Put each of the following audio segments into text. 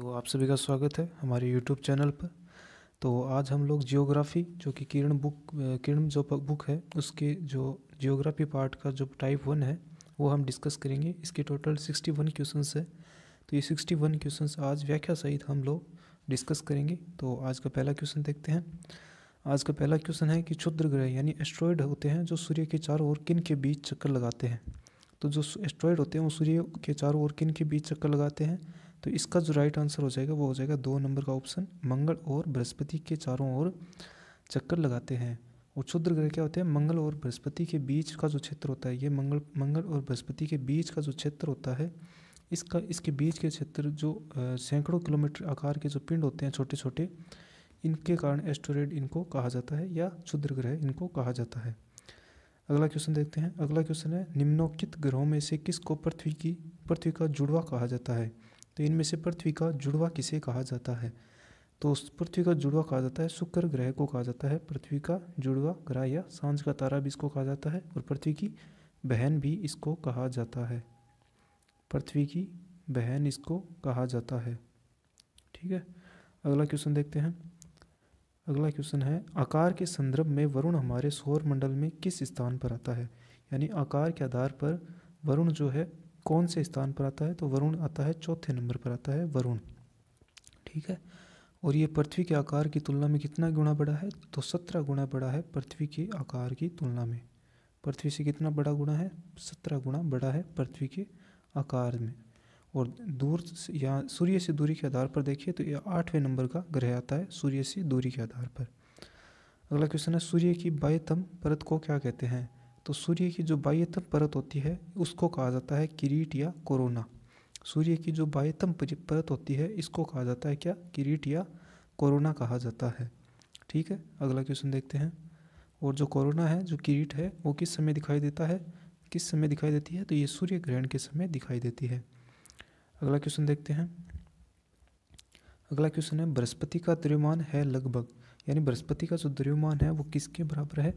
तो आप सभी का स्वागत है हमारे यूट्यूब चैनल पर तो आज हम लोग जियोग्राफ़ी जो कि किरण बुक किरण जो बुक है उसके जो जियोग्राफ़ी पार्ट का जो टाइप वन है वो हम डिस्कस करेंगे इसके टोटल सिक्सटी वन क्वेश्चन है तो ये सिक्सटी वन क्वेश्चन आज व्याख्या सहित हम लोग डिस्कस करेंगे तो आज का पहला क्वेश्चन देखते हैं आज का पहला क्वेश्चन है कि क्षुद्र ग्रह यानी एस्ट्रॉयड होते हैं जो सूर्य के चारों ओर किन के बीच चक्कर लगाते हैं तो जो एस्ट्रॉयड होते हैं वो सूर्य के चारों ओर किन के बीच चक्कर लगाते हैं तो इसका जो राइट आंसर हो जाएगा वो हो जाएगा दो नंबर का ऑप्शन मंगल और बृहस्पति के चारों ओर चक्कर लगाते हैं और क्षुद्र ग्रह क्या होते हैं मंगल और बृहस्पति के बीच का जो क्षेत्र होता है ये मंगल मंगल और बृहस्पति के बीच का जो क्षेत्र होता है इसका इसके बीच के क्षेत्र जो सैकड़ों किलोमीटर आकार के जो पिंड होते हैं छोटे छोटे इनके कारण एस्टोरेड इनको कहा जाता है या क्षुद्र ग्रह इनको कहा जाता है अगला क्वेश्चन देखते हैं अगला क्वेश्चन है निम्नोक्तित ग्रहों में से किसको पृथ्वी की पृथ्वी का जुड़वा कहा जाता है तो इनमें से पृथ्वी का जुड़वा किसे कहा जाता है तो उस पृथ्वी का जुड़वा कहा जाता है शुक्र ग्रह को कहा जाता है पृथ्वी का जुड़वा ग्रह या सांझ का तारा भी इसको कहा जाता है और पृथ्वी की बहन भी इसको कहा जाता है पृथ्वी की बहन इसको कहा जाता है ठीक है अगला क्वेश्चन देखते हैं अगला क्वेश्चन है आकार के संदर्भ में वरुण हमारे सौर मंडल में किस स्थान पर आता है यानी आकार के आधार पर वरुण जो है कौन से स्थान पर आता है तो वरुण आता है चौथे नंबर पर आता है वरुण ठीक है और ये पृथ्वी के आकार की तुलना में कितना गुणा बड़ा है तो सत्रह गुणा बड़ा है पृथ्वी के आकार की तुलना में पृथ्वी से कितना बड़ा गुणा है सत्रह गुणा बड़ा है पृथ्वी के आकार में और दूर या सूर्य से दूरी के आधार पर देखिए तो यह आठवें नंबर का ग्रह आता है सूर्य से दूरी के आधार पर अगला क्वेश्चन है सूर्य की बाह्यतम परत को क्या कहते हैं तो सूर्य की जो बाह्यतम परत होती है उसको कहा जाता है किरीट या कोरोना सूर्य की जो बाह्यतम परत होती है इसको कहा जाता है क्या किरीट या कोरोना कहा जाता है ठीक है अगला क्वेश्चन देखते हैं और जो कोरोना है जो किरीट है वो किस समय दिखाई देता है किस समय दिखाई देती है तो ये सूर्य ग्रहण के समय दिखाई देती है अगला क्वेश्चन देखते हैं अगला क्वेश्चन है बृहस्पति का द्रव्यमान है लगभग यानी बृहस्पति का जो द्रव्यमान है वो किसके बराबर है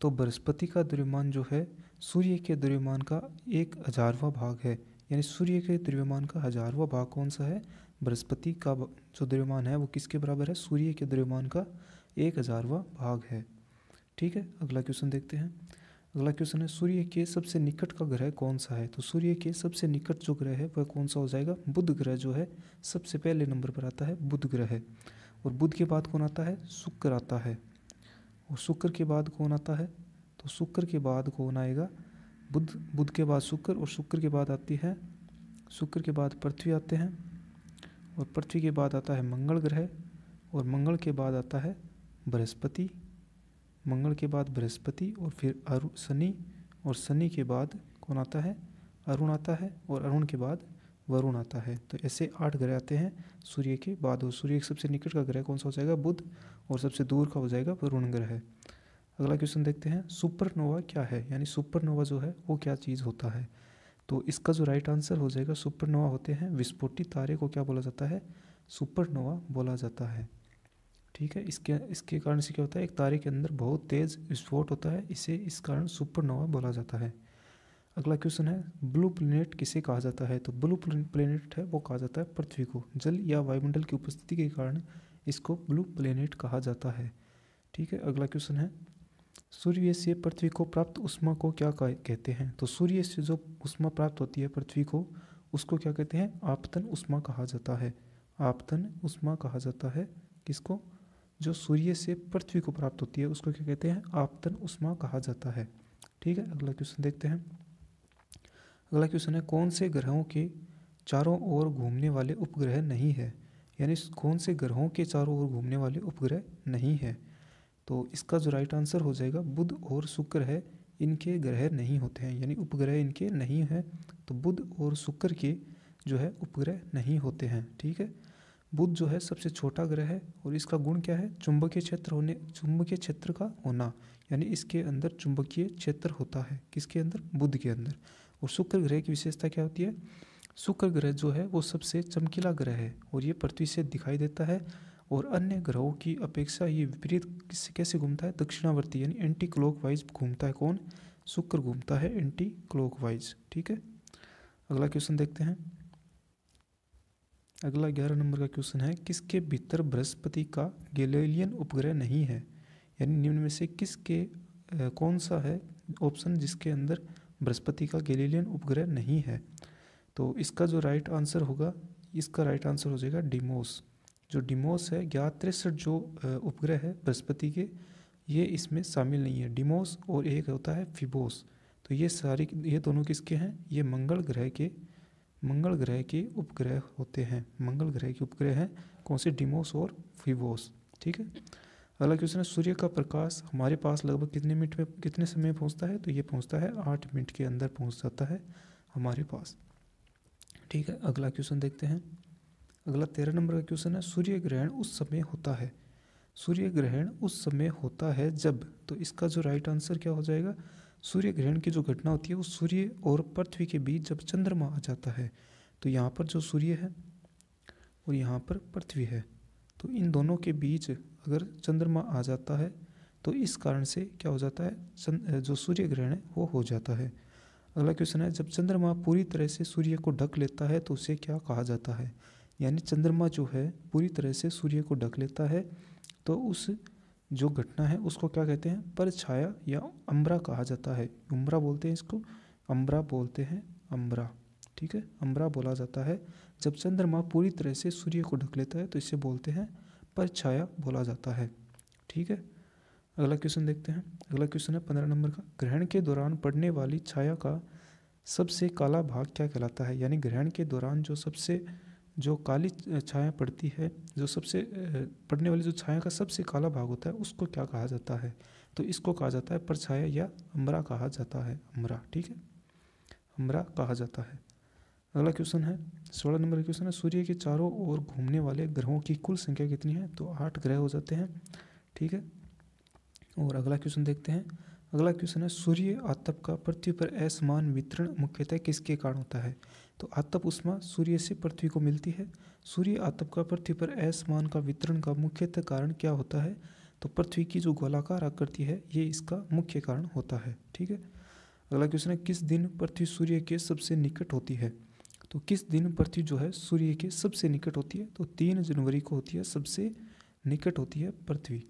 तो बृहस्पति का द्रव्यमान जो है सूर्य के द्रव्यमान का एक हजारवा भाग है यानी सूर्य के द्रव्यमान का हजारवा भाग कौन सा है बृहस्पति का जो द्रव्यमान है वो किसके बराबर है सूर्य के द्रव्यमान का एक हजारवा भाग है ठीक है अगला क्वेश्चन देखते हैं अगला क्वेश्चन है सूर्य के सबसे निकट का ग्रह कौन सा है तो सूर्य के सबसे निकट जो ग्रह है वह कौन सा हो जाएगा बुध ग्रह जो है सबसे पहले नंबर पर आता है बुध ग्रह और बुध के बाद कौन आता है शुक्र आता है और शुक्र के बाद कौन आता है तो शुक्र के बाद कौन आएगा बुध बुध के बाद शुक्र और शुक्र के बाद आती है शुक्र के बाद पृथ्वी आते हैं और पृथ्वी के बाद आता है मंगल ग्रह और मंगल के बाद आता है बृहस्पति मंगल के बाद बृहस्पति और फिर अरु शनि और शनि के बाद कौन आता है अरुण आता है और अरुण के बाद वरुण आता है तो ऐसे आठ ग्रह आते हैं सूर्य के बाद और सूर्य के सबसे निकट का ग्रह कौन सा हो जाएगा बुध और सबसे दूर का हो जाएगा वरुण ग्रह अगला क्वेश्चन देखते हैं सुपरनोवा क्या है यानी सुपरनोवा जो है वो क्या चीज़ होता है तो इसका जो राइट आंसर हो जाएगा सुपरनोवा होते हैं विस्फोटी तारे को क्या बोला जाता है सुपरनोवा बोला जाता है ठीक है इसके इसके कारण से क्या होता है एक तारे के अंदर बहुत तेज़ विस्फोट होता है इसे इस कारण सुपरनोवा बोला जाता है अगला क्वेश्चन है ब्लू प्लेनेट किसे कहा जाता है तो ब्लू प्लेनेट है वो कहा जाता है पृथ्वी को जल या वायुमंडल की उपस्थिति के कारण इसको ब्लू प्लेनेट कहा जाता है ठीक है अगला क्वेश्चन है सूर्य से पृथ्वी को प्राप्त उष्मा को क्या कहते हैं तो सूर्य से जो उष्मा प्राप्त होती है पृथ्वी को उसको क्या कहते हैं आपतन उष्मा कहा जाता है आपतन उष्मा कहा जाता है किसको जो सूर्य से पृथ्वी को प्राप्त होती है उसको क्या कहते हैं आपतन उष्मा कहा जाता है ठीक है अगला क्वेश्चन देखते हैं अगला क्वेश्चन है कौन से ग्रहों के चारों ओर घूमने वाले उपग्रह नहीं है यानी कौन से ग्रहों के चारों ओर घूमने वाले उपग्रह नहीं है तो इसका जो राइट आंसर हो जाएगा बुध और शुक्र है इनके ग्रह नहीं होते हैं यानी उपग्रह इनके नहीं हैं तो बुध और शुक्र के जो है उपग्रह नहीं होते हैं ठीक है बुध जो है सबसे छोटा ग्रह है और इसका गुण क्या है चुंबकीय क्षेत्र होने चुंबकीय क्षेत्र का होना यानी इसके अंदर चुंबकीय क्षेत्र होता है किसके अंदर बुध के अंदर और शुक्र ग्रह की विशेषता क्या होती है शुक्र ग्रह जो है वो सबसे चमकीला ग्रह है और ये पृथ्वी से दिखाई देता है और अन्य ग्रहों की अपेक्षा ये विपरीत किससे कैसे घूमता है दक्षिणावर्ती यानी एंटी क्लॉक वाइज घूमता है कौन शुक्र घूमता है एंटी क्लॉक वाइज ठीक है अगला क्वेश्चन देखते हैं अगला ग्यारह नंबर का क्वेश्चन है किसके भीतर बृहस्पति का गैलेलियन उपग्रह नहीं है यानी निम्न में से किसके कौन सा है ऑप्शन जिसके अंदर बृहस्पति का गैलीलियन उपग्रह नहीं है तो इसका जो राइट आंसर होगा इसका राइट आंसर हो जाएगा डिमोस जो डिमोस है या तिरसठ जो उपग्रह है बृहस्पति के ये इसमें शामिल नहीं है डिमोस और एक होता है फिबोस तो ये सारी ये दोनों किसके हैं ये मंगल ग्रह के मंगल ग्रह के उपग्रह होते हैं मंगल ग्रह के उपग्रह हैं कौन से डिमोस और फिबोस ठीक है अगला क्वेश्चन है सूर्य का प्रकाश हमारे पास लगभग कितने मिनट में कितने समय पहुंचता है तो ये पहुंचता है आठ मिनट के अंदर पहुंच जाता है हमारे पास ठीक है अगला क्वेश्चन देखते हैं अगला तेरह नंबर का क्वेश्चन है सूर्य ग्रहण उस समय होता है सूर्य ग्रहण उस समय होता है जब तो इसका जो राइट आंसर क्या हो जाएगा सूर्य ग्रहण की जो घटना होती है वो सूर्य और पृथ्वी के बीच जब चंद्रमा आ जाता है तो यहाँ पर जो सूर्य है और यहाँ पर पृथ्वी है तो इन दोनों के बीच अगर चंद्रमा आ जाता है तो इस कारण से क्या हो जाता है जो सूर्य ग्रहण है वो हो जाता है अगला क्वेश्चन है जब चंद्रमा पूरी तरह से सूर्य को ढक लेता है तो उसे क्या कहा जाता है यानी चंद्रमा जो है पूरी तरह से सूर्य को ढक लेता है तो उस जो घटना है उसको क्या कहते हैं परछाया या अम्बरा कहा जाता है उम्रा बोलते हैं इसको अम्बरा बोलते हैं अम्बरा ठीक है अम्बरा बोला जाता है जब चंद्रमा पूरी तरह से सूर्य को ढक लेता है तो इसे बोलते हैं परछाया बोला जाता है ठीक है अगला क्वेश्चन देखते हैं अगला क्वेश्चन है पंद्रह नंबर का ग्रहण के दौरान पड़ने वाली छाया का सबसे काला भाग क्या कहलाता है यानी ग्रहण के दौरान जो सबसे जो काली छाया पड़ती है जो सबसे पड़ने वाली जो छाया का सबसे काला भाग होता है उसको क्या कहा जाता है तो इसको कहा जाता है परछाया या अमरा कहा जाता है अमरा ठीक है अमरा कहा जाता है अगला क्वेश्चन है सोलह नंबर क्वेश्चन है सूर्य के चारों ओर घूमने वाले ग्रहों की कुल संख्या कितनी है तो आठ ग्रह हो जाते हैं ठीक है और अगला क्वेश्चन देखते हैं अगला क्वेश्चन है सूर्य आतप का पृथ्वी पर असमान वितरण मुख्यतः किसके कारण होता है तो आतप उष्मा सूर्य से पृथ्वी को मिलती है सूर्य आतप का पृथ्वी पर असमान का वितरण का मुख्यतः कारण क्या होता है तो पृथ्वी की जो गोलाकार आकृति है ये इसका मुख्य कारण होता है ठीक है अगला क्वेश्चन है किस दिन पृथ्वी सूर्य के सबसे निकट होती है तो किस दिन पृथ्वी जो है सूर्य के सबसे निकट होती है तो तीन जनवरी को होती है सबसे निकट होती है पृथ्वी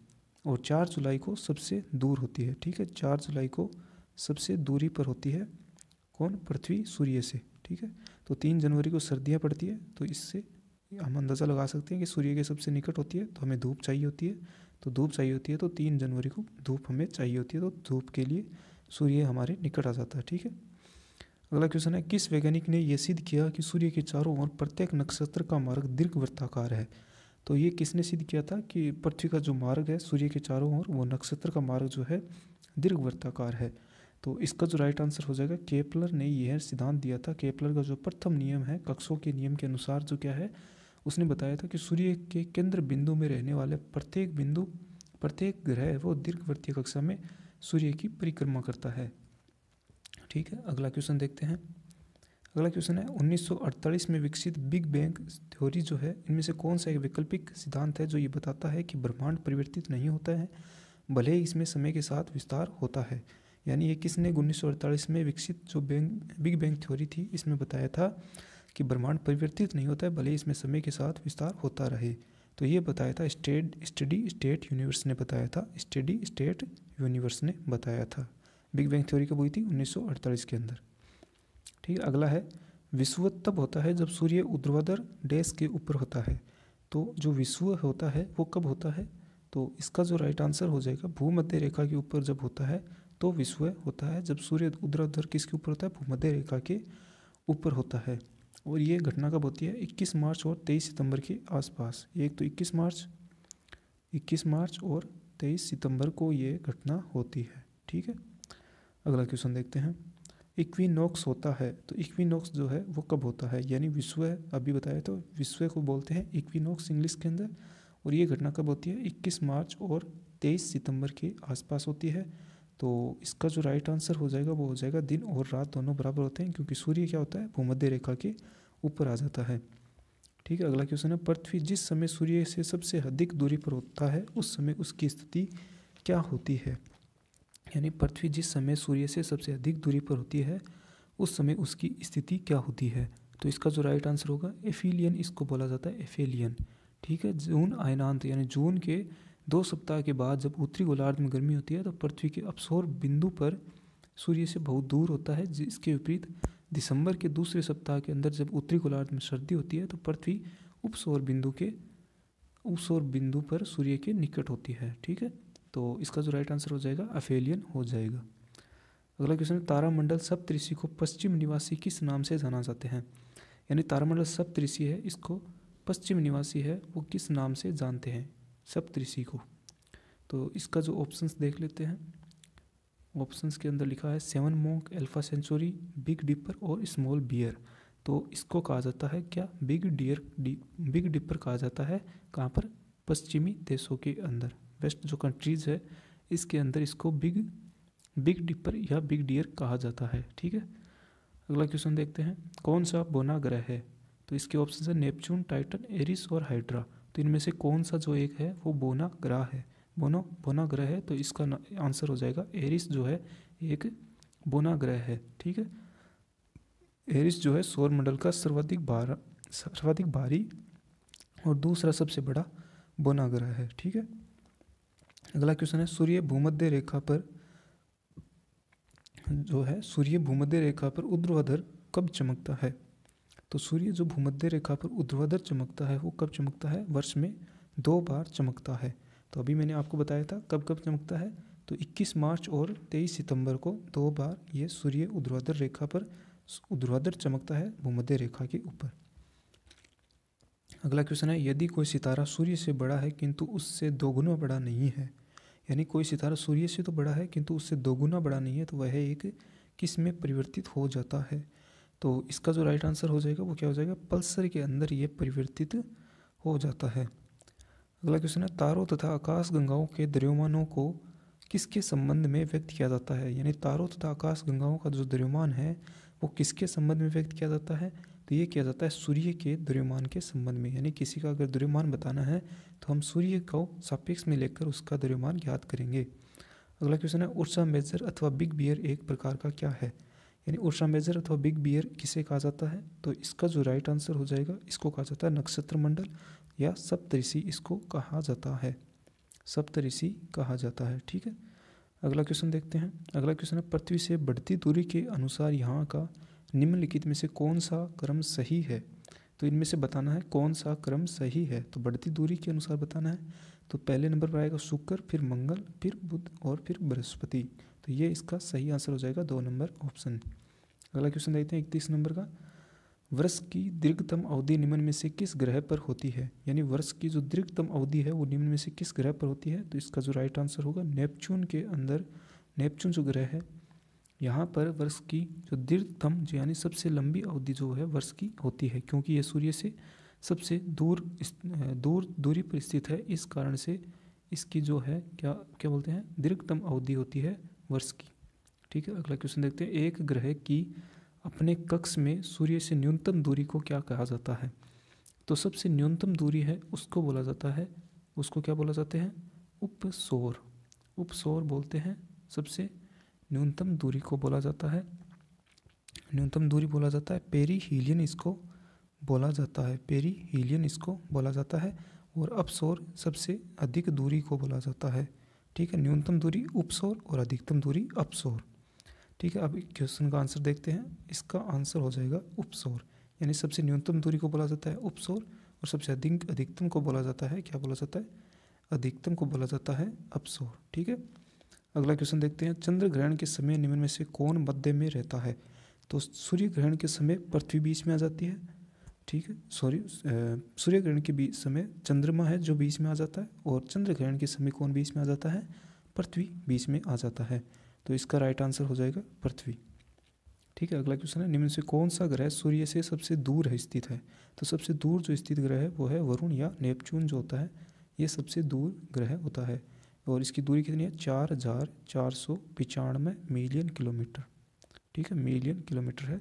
और चार जुलाई को सबसे दूर होती है ठीक है चार जुलाई को सबसे दूरी पर होती है कौन पृथ्वी सूर्य से ठीक है तो तीन जनवरी को सर्दियाँ पड़ती है तो इससे हम अंदाज़ा लगा सकते हैं कि सूर्य के सबसे निकट होती है तो हमें धूप चाहिए होती है तो धूप चाहिए होती है तो तीन जनवरी को धूप हमें चाहिए होती है तो धूप के लिए सूर्य हमारे निकट आ जाता है ठीक है अगला क्वेश्चन है किस वैज्ञानिक ने यह सिद्ध किया कि सूर्य के चारों ओर प्रत्येक नक्षत्र का मार्ग दीर्घवृत्ताकार है तो ये किसने सिद्ध किया था कि पृथ्वी का जो मार्ग है सूर्य के चारों ओर वो नक्षत्र का मार्ग जो है दीर्घवृत्ताकार है तो इसका जो राइट आंसर हो जाएगा केपलर ने यह सिद्धांत दिया था केपलर का जो प्रथम नियम है कक्षों के नियम के अनुसार जो क्या है उसने बताया था कि सूर्य के केंद्र बिंदु में रहने वाले प्रत्येक बिंदु प्रत्येक ग्रह वो दीर्घवृत्तीय कक्षा में सूर्य की परिक्रमा करता है ठीक है अगला क्वेश्चन देखते हैं अगला क्वेश्चन है 1948 में विकसित बिग बैंग थ्योरी जो है इनमें से कौन सा एक वैकल्पिक सिद्धांत है जो ये बताता है कि ब्रह्मांड परिवर्तित नहीं होता है भले ही इसमें समय के साथ विस्तार होता है यानी ये किसने उन्नीस में विकसित जो बैंग बिग बैंग थ्योरी थी इसमें बताया था कि ब्रह्मांड परिवर्तित नहीं होता है भले ही इसमें समय के साथ विस्तार होता रहे तो ये बताया था स्टेड स्टडी स्टेट यूनिवर्स ने बताया था स्टडी स्टेट यूनिवर्स ने बताया था बिग बैंग थ्योरी कब हुई थी 1948 के अंदर ठीक है अगला है विश्व तब होता है जब सूर्य उद्रवादर डैश के ऊपर होता है तो जो विश्व होता है वो कब होता है तो इसका जो राइट आंसर हो जाएगा भूमध्य रेखा के ऊपर जब होता है तो विश्व होता है जब सूर्य ऊर्ध्वाधर किसके ऊपर होता है भूमध्य रेखा के ऊपर होता है और ये घटना कब होती है 21 मार्च और 23 सितंबर के आसपास एक तो 21 मार्च 21 मार्च और 23 सितंबर को ये घटना होती है ठीक है अगला क्वेश्चन देखते हैं इक्विनोक्स होता है तो इक्विनोक्स जो है वो कब होता है यानी विश्व अभी बताया तो विश्व को बोलते हैं इक्विनोक्स इंग्लिश के अंदर और ये घटना कब होती है 21 मार्च और 23 सितंबर के आसपास होती है तो इसका जो राइट आंसर हो जाएगा वो हो जाएगा दिन और रात दोनों बराबर होते हैं क्योंकि सूर्य क्या होता है भूमध्य रेखा के ऊपर आ जाता है ठीक है अगला क्वेश्चन है पृथ्वी जिस समय सूर्य से सबसे अधिक दूरी पर होता है उस समय उसकी स्थिति क्या होती है यानी पृथ्वी जिस समय सूर्य से सबसे अधिक दूरी पर होती है उस समय उसकी स्थिति क्या होती है तो इसका जो राइट आंसर होगा एफिलियन इसको बोला जाता है एफेलियन ठीक है जून आयनांत यानी जून के दो सप्ताह के बाद जब उत्तरी गोलार्ध में गर्मी होती है तो पृथ्वी के अपसौर बिंदु पर सूर्य से बहुत दूर होता है जिसके विपरीत दिसंबर के दूसरे सप्ताह के अंदर जब उत्तरी गोलार्ध में सर्दी होती है तो पृथ्वी उपसौर बिंदु के उपसौर बिंदु पर सूर्य के निकट होती है ठीक है तो इसका जो राइट आंसर हो जाएगा अफेलियन हो जाएगा अगला क्वेश्चन तारामंडल सप्तऋषि को पश्चिम निवासी किस नाम से जाना जाते हैं यानी तारामंडल सप्तऋषि है इसको पश्चिम निवासी है वो किस नाम से जानते हैं सप्तऋषि को तो इसका जो ऑप्शंस देख लेते हैं ऑप्शंस के अंदर लिखा है seven monk alpha Centauri big dipper और स्मॉल बियर तो इसको कहा जाता है क्या बिग डियर बिग डिपर कहा जाता है कहाँ पर पश्चिमी देशों के अंदर वेस्ट जो कंट्रीज़ है इसके अंदर इसको बिग बिग डिपर या बिग डियर कहा जाता है ठीक है अगला क्वेश्चन देखते हैं कौन सा बोना ग्रह है तो इसके ऑप्शन है नेपच्यून टाइटन एरिस और हाइड्रा तो इनमें से कौन सा जो एक है वो बोना ग्रह है बोनो बोना ग्रह है तो इसका आंसर हो जाएगा एरिस जो है एक बोना ग्रह है ठीक है एरिस जो है सौरमंडल का सर्वाधिक भारा सर्वाधिक भारी और दूसरा सबसे बड़ा बोना ग्रह है ठीक है अगला क्वेश्चन है सूर्य भूमध्य रेखा पर जो है सूर्य भूमध्य रेखा पर उद्रवाधर कब चमकता है तो सूर्य जो भूमध्य रेखा पर उद्रवाधर चमकता है वो कब चमकता है वर्ष में दो बार चमकता है तो अभी मैंने आपको बताया था कब कब चमकता है तो 21 मार्च और 23 सितंबर को दो बार ये सूर्य उद्रवाधर रेखा पर उद्रवाधर चमकता है भूमध्य रेखा के ऊपर अगला क्वेश्चन है यदि कोई सितारा सूर्य से बड़ा है किंतु उससे दोगुना बड़ा नहीं है यानी कोई सितारा सूर्य से तो बड़ा है किंतु उससे दोगुना बड़ा नहीं है तो वह एक किस में परिवर्तित हो जाता है तो इसका जो राइट आंसर हो जाएगा वो क्या हो जाएगा पल्सर के अंदर ये परिवर्तित हो जाता है अगला क्वेश्चन है तारों तथा आकाश गंगाओं के द्रव्यमानों को किसके संबंध में व्यक्त किया जाता है यानी तारों तथा आकाश गंगाओं का जो द्रव्यमान है वो किसके संबंध में व्यक्त किया जाता है तो ये किया जाता है सूर्य के द्रव्यमान के संबंध में यानी किसी का अगर द्रव्यमान बताना है तो हम सूर्य को सापेक्ष में लेकर उसका द्रव्यमान ज्ञात करेंगे अगला क्वेश्चन है उर्सा मेजर अथवा बिग बियर एक प्रकार का क्या है यानी उर्सा मेजर अथवा बिग बियर किसे कहा जाता है तो इसका जो राइट आंसर हो जाएगा इसको कहा जाता है नक्षत्र मंडल या सप्तऋषि इसको कहा जाता है सप्तऋषि कहा जाता है ठीक है अगला क्वेश्चन देखते हैं अगला क्वेश्चन है पृथ्वी से बढ़ती दूरी के अनुसार यहाँ का निम्नलिखित में से कौन सा क्रम सही है तो इनमें से बताना है कौन सा क्रम सही है तो बढ़ती दूरी के अनुसार बताना है तो पहले नंबर पर आएगा शुक्र फिर मंगल फिर बुध और फिर बृहस्पति तो ये इसका सही आंसर हो जाएगा दो नंबर ऑप्शन अगला क्वेश्चन देखते हैं इकतीस नंबर का वर्ष की दीर्घतम अवधि निम्न में से किस ग्रह पर होती है यानी वर्ष की जो दीर्घतम अवधि है वो निम्न में से किस ग्रह पर होती है तो इसका जो राइट आंसर होगा नेपच्यून के अंदर नेपच्यून जो ग्रह है यहाँ पर वर्ष की जो दीर्घतम यानी सबसे लंबी अवधि जो है वर्ष की होती है क्योंकि ये सूर्य से सबसे दूर दूर दूरी पर स्थित है इस कारण से इसकी जो है क्या क्या बोलते हैं दीर्घतम अवधि होती है वर्ष की ठीक है अगला क्वेश्चन देखते हैं एक ग्रह की अपने कक्ष में सूर्य से न्यूनतम दूरी को क्या कहा जाता है तो सबसे न्यूनतम दूरी है उसको बोला जाता है उसको क्या बोला जाते हैं उपसौर उपसौर बोलते हैं सबसे न्यूनतम दूरी को बोला जाता है न्यूनतम दूरी बोला जाता है पेरी हीलियन इसको बोला जाता है पेरी हीलियन इसको बोला जाता है और अपशोर सबसे अधिक दूरी को बोला जाता है ठीक है न्यूनतम दूरी उपसौर और अधिकतम दूरी अपसौर ठीक है अब क्वेश्चन का आंसर देखते हैं इसका आंसर हो जाएगा उपसौर यानी सबसे न्यूनतम दूरी को बोला जाता है उपसोर और सबसे अधिक अधिकतम को बोला जाता है क्या बोला जाता है अधिकतम को बोला जाता है अपसौर ठीक है अगला क्वेश्चन देखते हैं चंद्र ग्रहण के समय निम्न में से कौन मध्य में रहता है तो सूर्य ग्रहण के समय पृथ्वी बीच में आ जाती है ठीक है सॉरी सूर्य ग्रहण के बीच समय चंद्रमा है जो बीच में आ जाता है और चंद्र ग्रहण के समय कौन बीच में आ जाता है पृथ्वी बीच में आ जाता है तो इसका राइट आंसर हो जाएगा पृथ्वी ठीक है अगला क्वेश्चन है निम्न से कौन सा ग्रह सूर्य से सबसे दूर है स्थित है तो सबसे दूर जो स्थित ग्रह है वो है वरुण या नेपच्यून जो होता है ये सबसे दूर ग्रह होता है और इसकी दूरी कितनी है चार हज़ार चार सौ पचानवे मिलियन किलोमीटर ठीक है मिलियन किलोमीटर है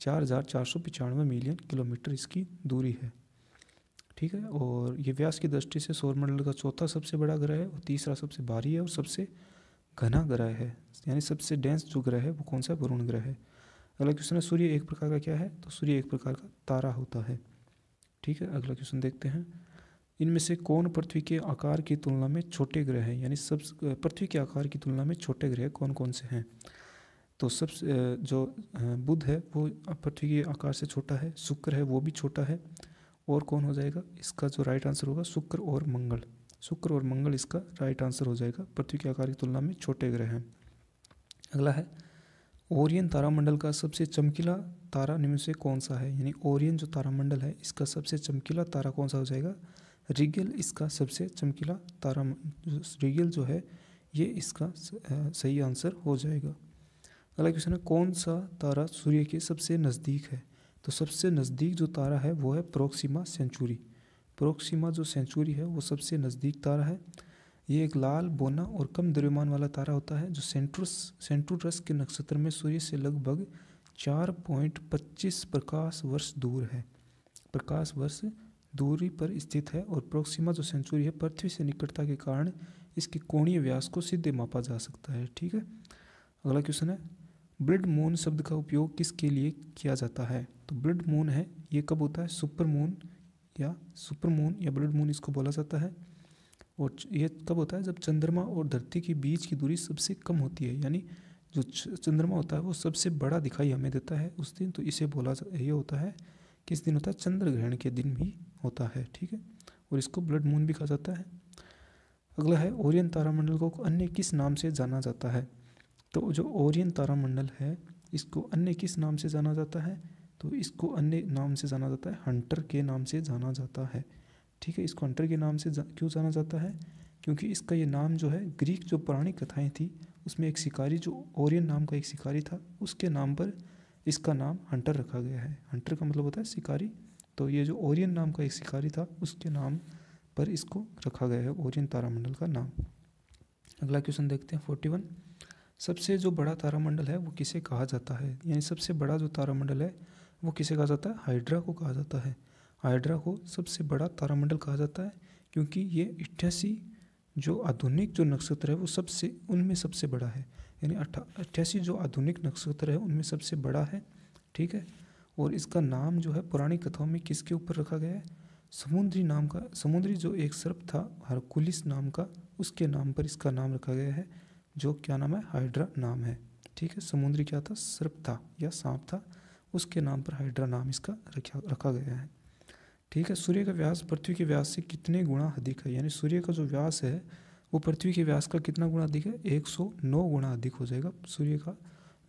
चार हज़ार चार सौ पचानवे मिलियन किलोमीटर इसकी दूरी है ठीक है और ये व्यास की दृष्टि से सौरमंडल का चौथा सबसे बड़ा ग्रह है और तीसरा सबसे भारी है और सबसे घना ग्रह है यानी सबसे डेंस जो ग्रह है वो कौन सा वरुण ग्रह है अगला क्वेश्चन है सूर्य एक प्रकार का क्या है तो सूर्य एक प्रकार का तारा होता है ठीक है अगला क्वेश्चन देखते हैं इनमें से कौन पृथ्वी के आकार की तुलना में छोटे ग्रह हैं यानी सब पृथ्वी के आकार की तुलना में छोटे ग्रह कौन कौन से हैं तो सब जो बुध है वो पृथ्वी के आकार से छोटा है शुक्र है वो भी छोटा है और कौन हो जाएगा इसका जो राइट आंसर होगा शुक्र और मंगल शुक्र और मंगल इसका राइट आंसर हो जाएगा पृथ्वी के आकार की तुलना में छोटे ग्रह हैं अगला है ओरियन तारामंडल का सबसे चमकीला तारा निम्न से कौन सा है यानी ओरियन जो तारामंडल है इसका सबसे चमकीला तारा कौन सा हो जाएगा रीगल इसका सबसे चमकीला तारा रीगल जो है ये इसका सही आंसर हो जाएगा अगला क्वेश्चन है कौन सा तारा सूर्य के सबसे नज़दीक है तो सबसे नज़दीक जो तारा है वो है प्रोक्सीमा सेंचुरी प्रोक्सीमा जो सेंचुरी है वो सबसे नज़दीक तारा है ये एक लाल बोना और कम द्रव्यमान वाला तारा होता है जो सेंट्रस सेंट्रोट्रस के नक्षत्र में सूर्य से लगभग चार पॉइंट पच्चीस प्रकाश वर्ष दूर है प्रकाश वर्ष दूरी पर स्थित है और प्रोक्सीमा जो सेंचुरी है पृथ्वी से निकटता के कारण इसके कोणीय व्यास को सीधे मापा जा सकता है ठीक है अगला क्वेश्चन है ब्लड मून शब्द का उपयोग किसके लिए किया जाता है तो ब्लड मून है ये कब होता है सुपर मून या सुपर मून या ब्लड मून इसको बोला जाता है और यह कब होता है जब चंद्रमा और धरती के बीच की दूरी सबसे कम होती है यानी जो चंद्रमा होता है वो सबसे बड़ा दिखाई हमें देता है उस दिन तो इसे बोला ये होता है किस दिन होता है चंद्र ग्रहण के दिन भी होता है ठीक है और इसको ब्लड मून भी कहा जाता है अगला है ओरियन तारामंडल को अन्य किस नाम से जाना जाता है तो जो ओरियन तारामंडल है इसको अन्य किस नाम से जाना जाता है तो इसको अन्य नाम से जाना जाता है हंटर के नाम से जाना जाता है ठीक है इसको हंटर के नाम से जा, क्यों जाना जाता है क्योंकि इसका ये नाम जो है ग्रीक जो पौराणिक कथाएं थी उसमें एक शिकारी जो ओरियन नाम का एक शिकारी था उसके नाम पर इसका नाम हंटर रखा गया है हंटर का मतलब होता है शिकारी तो ये जो ओरियन नाम का एक शिकारी था उसके नाम पर इसको रखा गया है ओरियन तारामंडल का नाम अगला क्वेश्चन देखते हैं फोर्टी वन सबसे जो बड़ा तारामंडल है वो किसे कहा जाता है यानी सबसे बड़ा जो तारामंडल है वो किसे कहा जाता है हाइड्रा को कहा जाता है हाइड्रा को सबसे बड़ा तारामंडल कहा जाता है क्योंकि ये अट्ठासी जो आधुनिक जो नक्षत्र है वो सबसे उनमें सबसे बड़ा है यानी अट्ठा अट्ठासी जो आधुनिक नक्षत्र है उनमें सबसे बड़ा है ठीक है और इसका नाम जो है पुरानी कथाओं में किसके ऊपर रखा गया है समुद्री नाम का समुद्री जो एक सर्प था हरकुलिस नाम का उसके नाम पर इसका नाम रखा गया है जो क्या नाम है हाइड्रा नाम है ठीक है समुद्री क्या था सर्प था या सांप था उसके नाम पर हाइड्रा नाम इसका रखा रखा गया है ठीक है सूर्य का व्यास पृथ्वी के व्यास से कितने गुणा अधिक है यानी सूर्य का जो व्यास है वो पृथ्वी के व्यास का कितना गुणा अधिक है एक गुणा अधिक हो जाएगा सूर्य का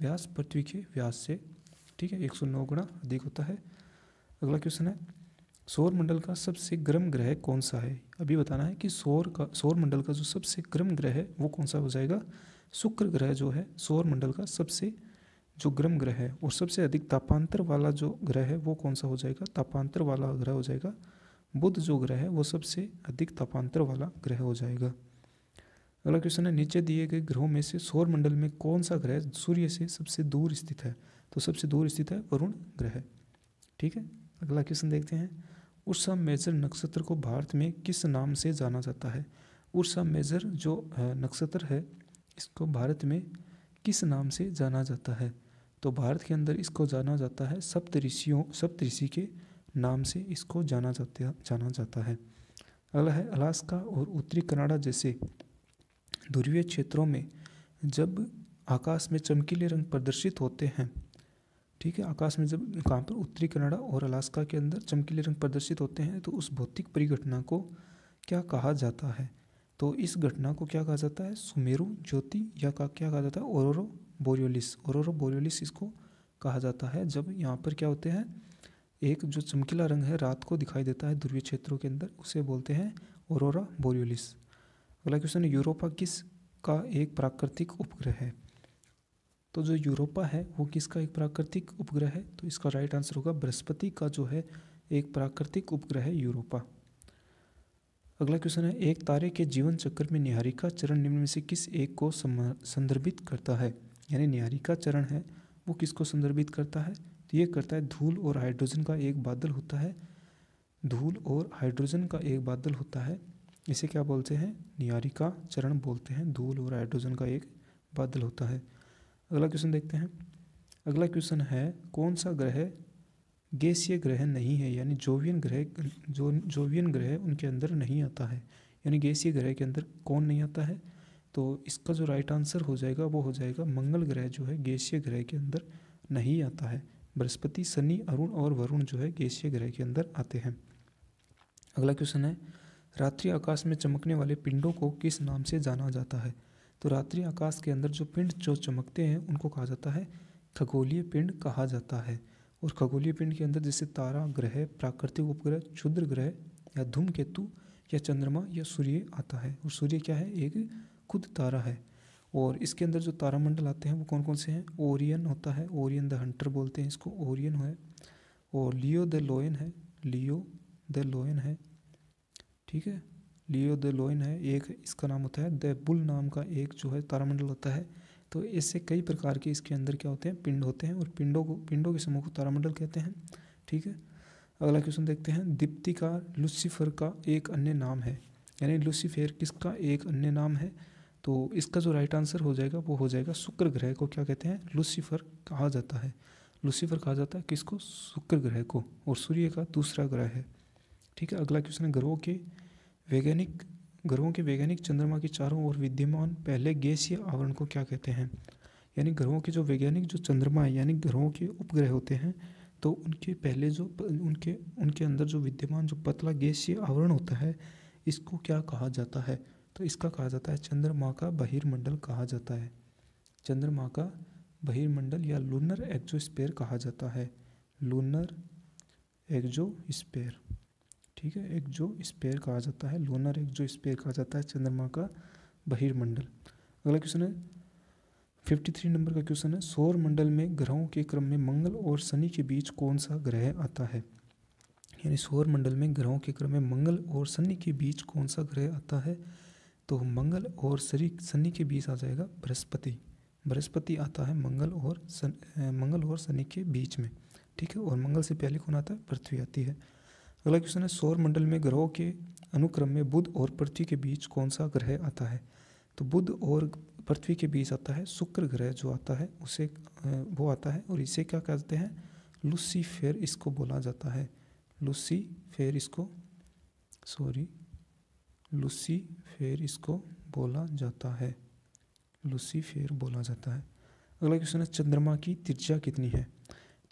व्यास पृथ्वी के व्यास से ठीक है एक सौ नौ गुणा अधिक होता है अगला क्वेश्चन है सौर मंडल का सबसे गर्म ग्रह कौन सा है अभी बताना है कि सौर का सौर मंडल का जो सबसे गर्म ग्रह है वो कौन सा हो जाएगा शुक्र ग्रह जो है सौर मंडल का सबसे जो गर्म ग्रह है और सबसे अधिक तापांतर वाला जो ग्रह है वो कौन सा हो जाएगा तापांतर वाला ग्रह हो जाएगा बुध जो ग्रह है वो सबसे अधिक तापांतर वाला ग्रह हो जाएगा अगला क्वेश्चन है नीचे दिए गए ग्रहों में से सौर मंडल में कौन सा ग्रह सूर्य से सबसे दूर स्थित है तो सबसे दूर स्थित है वरुण ग्रह ठीक है अगला क्वेश्चन देखते हैं उर्सा मेजर नक्षत्र को भारत में किस नाम से जाना जाता है उर्सा मेजर जो नक्षत्र है इसको भारत में किस नाम से जाना जाता है तो भारत के अंदर इसको जाना जाता है सप्त ऋषियों सप्त ऋषि के नाम से इसको जाना जाता जाना जाता है अगला है अलास्का और उत्तरी कनाडा जैसे ध्रुवीय क्षेत्रों में जब आकाश में चमकीले रंग प्रदर्शित होते हैं ठीक है आकाश में जब कहाँ पर उत्तरी कनाडा और अलास्का के अंदर चमकीले रंग प्रदर्शित होते हैं तो उस भौतिक परिघटना को क्या कहा जाता है तो इस घटना को क्या कहा जाता है सुमेरु ज्योति या का क्या कहा जाता है ओरोरो बोरियोलिस ओरोरो बोरियोलिस इसको कहा जाता है जब यहाँ पर क्या होते हैं एक जो चमकीला रंग है रात को दिखाई देता है ध्रुवीय क्षेत्रों के अंदर उसे बोलते हैं ओरोरा बोरियोलिस अगला क्वेश्चन यूरोपा किस का एक प्राकृतिक उपग्रह है तो जो यूरोपा है वो किसका एक प्राकृतिक उपग्रह है तो इसका राइट आंसर होगा बृहस्पति का जो है एक प्राकृतिक उपग्रह है यूरोपा अगला क्वेश्चन है एक तारे के जीवन चक्र में निहारिका चरण निम्न में से किस एक को संदर्भित करता है यानी निहारिका चरण है वो किसको संदर्भित करता है तो ये करता है धूल और हाइड्रोजन का एक बादल होता है धूल और हाइड्रोजन का एक बादल होता है इसे क्या बोलते हैं निहारिका चरण बोलते हैं धूल और हाइड्रोजन का एक बादल होता है अगला क्वेश्चन देखते हैं अगला क्वेश्चन है कौन सा ग्रह गैसीय ग्रह नहीं है यानी जोवियन ग्रह जो जोवियन ग्रह उनके अंदर नहीं आता है यानी गैसीय ग्रह के अंदर कौन नहीं आता है तो इसका जो राइट आंसर हो जाएगा वो हो जाएगा मंगल ग्रह जो है गैसीय ग्रह के अंदर नहीं आता है बृहस्पति शनि अरुण और वरुण जो है गैसीय ग्रह के अंदर आते हैं अगला क्वेश्चन है रात्रि आकाश में चमकने वाले पिंडों को किस नाम से जाना जाता है तो रात्रि आकाश के अंदर जो पिंड जो चमकते हैं उनको कहा जाता है खगोलीय पिंड कहा जाता है और खगोलीय पिंड के अंदर जैसे तारा ग्रह प्राकृतिक उपग्रह क्षुद्र ग्रह या धूमकेतु या चंद्रमा या सूर्य आता है और सूर्य क्या है एक खुद तारा है और इसके अंदर जो तारामंडल आते हैं वो कौन कौन से हैं ओरियन होता है ओरियन द हंटर बोलते हैं इसको ओरियन है और लियो द लोयन है लियो द लोयन है ठीक है लियो द लोइन है एक इसका नाम होता है द बुल नाम का एक जो है तारामंडल होता है तो इससे कई प्रकार के इसके अंदर क्या होते हैं पिंड होते हैं और पिंडों को पिंडों के समूह को तारामंडल कहते हैं ठीक है अगला क्वेश्चन देखते हैं का लुसीफर का एक अन्य नाम है यानी लुसीफेर किसका एक अन्य नाम है तो इसका जो राइट आंसर हो जाएगा वो हो जाएगा शुक्र ग्रह को क्या कहते हैं लुसीफर कहा जाता है लुसीफर कहा जाता है किसको शुक्र ग्रह को और सूर्य का दूसरा ग्रह है ठीक है अगला क्वेश्चन है ग्रहों के वैज्ञानिक ग्रहों के वैज्ञानिक चंद्रमा के चारों ओर विद्यमान पहले गैसीय आवरण को क्या कहते हैं यानी ग्रहों के जो वैज्ञानिक जो चंद्रमा है यानी ग्रहों के उपग्रह होते हैं तो उनके पहले जो उनके उनके अंदर जो विद्यमान जो पतला गैसीय आवरण होता है इसको क्या कहा जाता है तो इसका कहा जाता है चंद्रमा का बहिर्मंडल कहा जाता है चंद्रमा का बहिर्मंडल या लूनर एक्जोस्पेयर कहा जाता है लूनर एक्जोस्पेयर ठीक है एक जो स्पेयर कहा जाता है लोनर एक जो स्पेयर कहा जाता है चंद्रमा का बहिर्मंडल अगला क्वेश्चन है फिफ्टी थ्री नंबर का क्वेश्चन है सौर मंडल में ग्रहों के क्रम में मंगल और शनि के बीच कौन सा ग्रह आता है यानी सौर मंडल में ग्रहों के क्रम में मंगल और शनि के बीच कौन सा ग्रह आता है तो मंगल और शनि शनि के बीच आ जाएगा बृहस्पति बृहस्पति आता है मंगल और सन मंगल और शनि के बीच में ठीक है और मंगल से पहले कौन आता है पृथ्वी आती है अगला क्वेश्चन है सौर मंडल में ग्रहों के अनुक्रम में बुध और पृथ्वी के बीच कौन सा ग्रह आता है तो बुध और पृथ्वी के बीच आता है शुक्र ग्रह जो आता है उसे वो आता है और इसे क्या कहते हैं लुसी फेर इसको बोला जाता है लुसी फेर इसको सॉरी लुसी फेर इसको बोला जाता है लुसी फेर बोला जाता है अगला क्वेश्चन है चंद्रमा की त्रिज्या कितनी है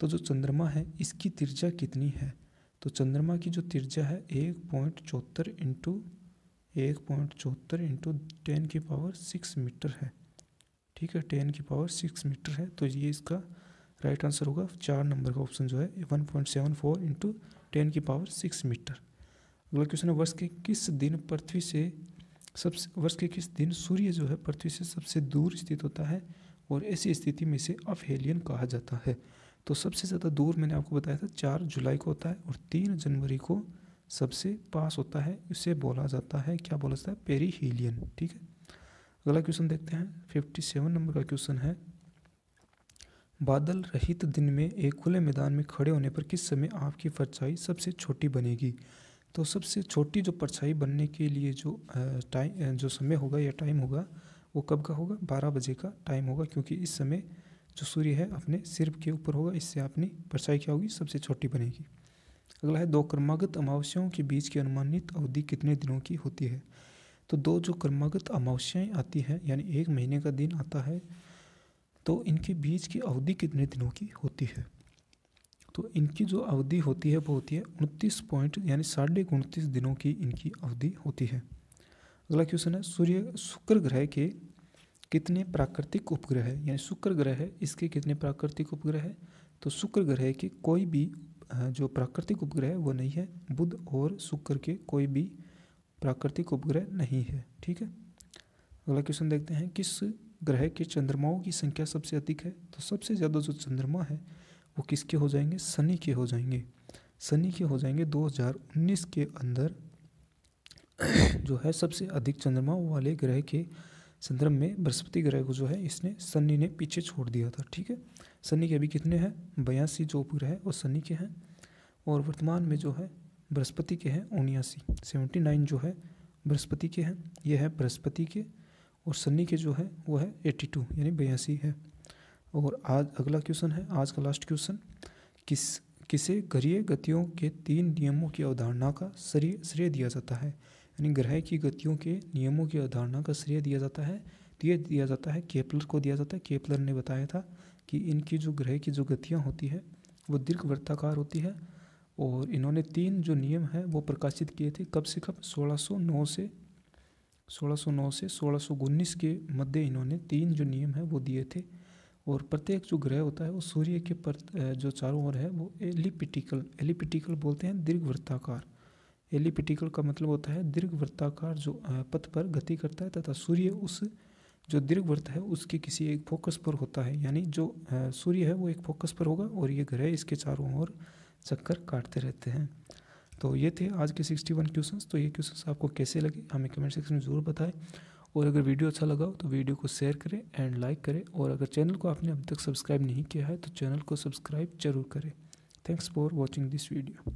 तो जो चंद्रमा है इसकी त्रिज्या कितनी है तो चंद्रमा की जो त्रिज्या है एक पॉइंट चौहत्तर इंटू एक पॉइंट चौहत्तर इंटू टेन की पावर सिक्स मीटर है ठीक है टेन की पावर सिक्स मीटर है तो ये इसका राइट आंसर होगा चार नंबर का ऑप्शन जो है one point seven four into ten की पावर सिक्स मीटर अगला क्वेश्चन है वर्ष के किस दिन पृथ्वी से सबसे वर्ष के किस दिन सूर्य जो है पृथ्वी से सबसे दूर स्थित होता है और ऐसी स्थिति में इसे अफहेलियन कहा जाता है तो सबसे ज़्यादा दूर मैंने आपको बताया था चार जुलाई को होता है और तीन जनवरी को सबसे पास होता है इसे बोला जाता है क्या बोला जाता है पेरीहीलियन ठीक है अगला क्वेश्चन देखते हैं फिफ्टी सेवन नंबर का क्वेश्चन है बादल रहित दिन में एक खुले मैदान में खड़े होने पर किस समय आपकी परछाई सबसे छोटी बनेगी तो सबसे छोटी जो परछाई बनने के लिए जो टाइम जो समय होगा या टाइम होगा वो कब का होगा बारह बजे का टाइम होगा क्योंकि इस समय जो सूर्य है अपने सिर के ऊपर होगा इससे अपनी परछाई क्या होगी सबसे छोटी बनेगी अगला है दो क्रमागत अमावस्याओं के बीच की अनुमानित अवधि कितने दिनों की होती है तो दो जो क्रमागत अमावस्याएँ आती हैं यानी एक महीने का दिन आता है तो इनके बीच की अवधि कितने दिनों की होती है तो इनकी जो अवधि होती है वो होती है उनतीस पॉइंट यानी साढ़े उनतीस दिनों की इनकी अवधि होती है अगला क्वेश्चन है सूर्य शुक्र ग्रह के कितने प्राकृतिक उपग्रह यानी शुक्र ग्रह है इसके कितने प्राकृतिक उपग्रह है तो शुक्र ग्रह के कोई भी जो प्राकृतिक उपग्रह है वो नहीं है बुध और शुक्र के कोई भी प्राकृतिक उपग्रह नहीं है ठीक है अगला क्वेश्चन देखते हैं किस ग्रह के चंद्रमाओं की संख्या सबसे अधिक है तो सबसे ज़्यादा जो चंद्रमा है वो किसके हो जाएंगे शनि के हो जाएंगे शनि के हो जाएंगे 2019 के अंदर जो है सबसे अधिक चंद्रमा वाले ग्रह के संदर्भ में बृहस्पति ग्रह को जो है इसने शनि ने पीछे छोड़ दिया था ठीक है शनि के अभी कितने हैं बयासी जो उपग्रह है वो शनि के हैं और वर्तमान में जो है बृहस्पति के हैं उन्यासी सेवेंटी नाइन जो है बृहस्पति के हैं यह है बृहस्पति के और शनि के जो है वो है एट्टी टू यानी बयासी है और आज अगला क्वेश्चन है आज का लास्ट क्वेश्चन किस किसे गरीय गतियों के तीन नियमों की अवधारणा का श्रेय श्रेय दिया जाता है यानी ग्रह की गतियों के नियमों की अवधारणा का श्रेय दिया जाता है तो ये दिया जाता है केपलर को दिया जाता है केपलर ने बताया था कि इनकी जो ग्रह की जो गतियाँ होती है वो दीर्घवृत्ताकार होती है और इन्होंने तीन जो नियम है वो प्रकाशित किए थे कब से कब 1609 से 1609 से सोलह के मध्य इन्होंने तीन जो नियम है वो दिए थे और प्रत्येक जो ग्रह होता है वो सूर्य के पर जो चारों ओर है वो एलिपिटिकल एलिपिटिकल बोलते हैं दीर्घवृत्ताकार एलिपिटिकल का मतलब होता है दीर्घ वृत्ताकार जो पथ पर गति करता है तथा सूर्य उस जो दीर्घ वृत्त है उसके किसी एक फोकस पर होता है यानी जो सूर्य है वो एक फोकस पर होगा और ये ग्रह इसके चारों ओर चक्कर काटते रहते हैं तो ये थे आज के 61 वन क्वेश्चन तो ये क्वेश्चन आपको कैसे लगे हमें कमेंट सेक्शन में ज़रूर बताएं और अगर वीडियो अच्छा लगा हो तो वीडियो को शेयर करें एंड लाइक करें और अगर चैनल को आपने अब तक सब्सक्राइब नहीं किया है तो चैनल को सब्सक्राइब जरूर करें thanks for watching this video